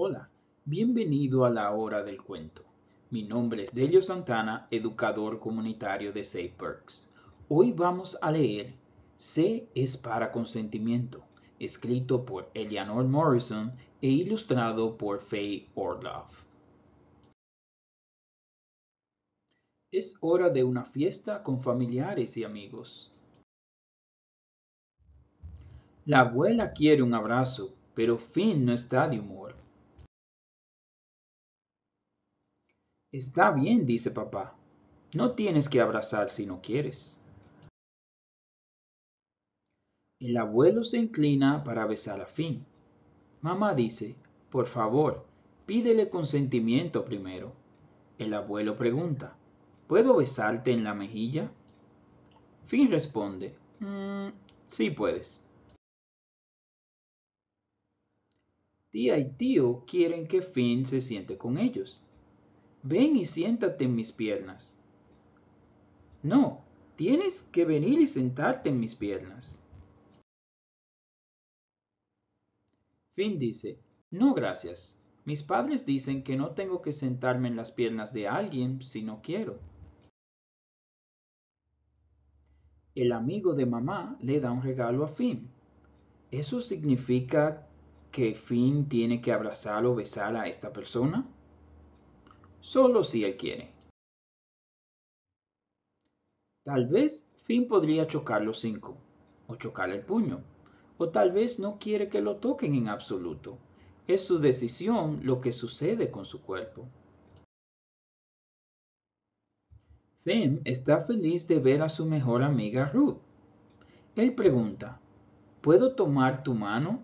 Hola, bienvenido a la hora del cuento. Mi nombre es Delio Santana, educador comunitario de Safe Perks. Hoy vamos a leer C es para consentimiento, escrito por Eleanor Morrison e ilustrado por Faye Orloff. Es hora de una fiesta con familiares y amigos. La abuela quiere un abrazo, pero Finn no está de humor. Está bien, dice papá. No tienes que abrazar si no quieres. El abuelo se inclina para besar a Finn. Mamá dice, por favor, pídele consentimiento primero. El abuelo pregunta, ¿puedo besarte en la mejilla? Finn responde, mm, sí puedes. Tía y tío quieren que Finn se siente con ellos ven y siéntate en mis piernas. No, tienes que venir y sentarte en mis piernas. Finn dice, no gracias. Mis padres dicen que no tengo que sentarme en las piernas de alguien si no quiero. El amigo de mamá le da un regalo a Finn. ¿Eso significa que Finn tiene que abrazar o besar a esta persona? solo si él quiere. Tal vez Finn podría chocar los cinco, o chocar el puño, o tal vez no quiere que lo toquen en absoluto. Es su decisión lo que sucede con su cuerpo. Finn está feliz de ver a su mejor amiga Ruth. Él pregunta, ¿puedo tomar tu mano?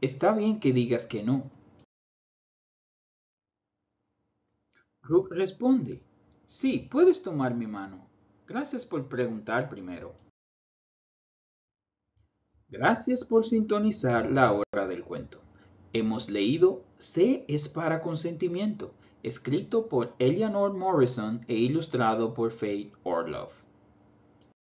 Está bien que digas que no, Rook responde, sí, puedes tomar mi mano. Gracias por preguntar primero. Gracias por sintonizar la hora del cuento. Hemos leído C es para consentimiento, escrito por Eleanor Morrison e ilustrado por Faith Orloff.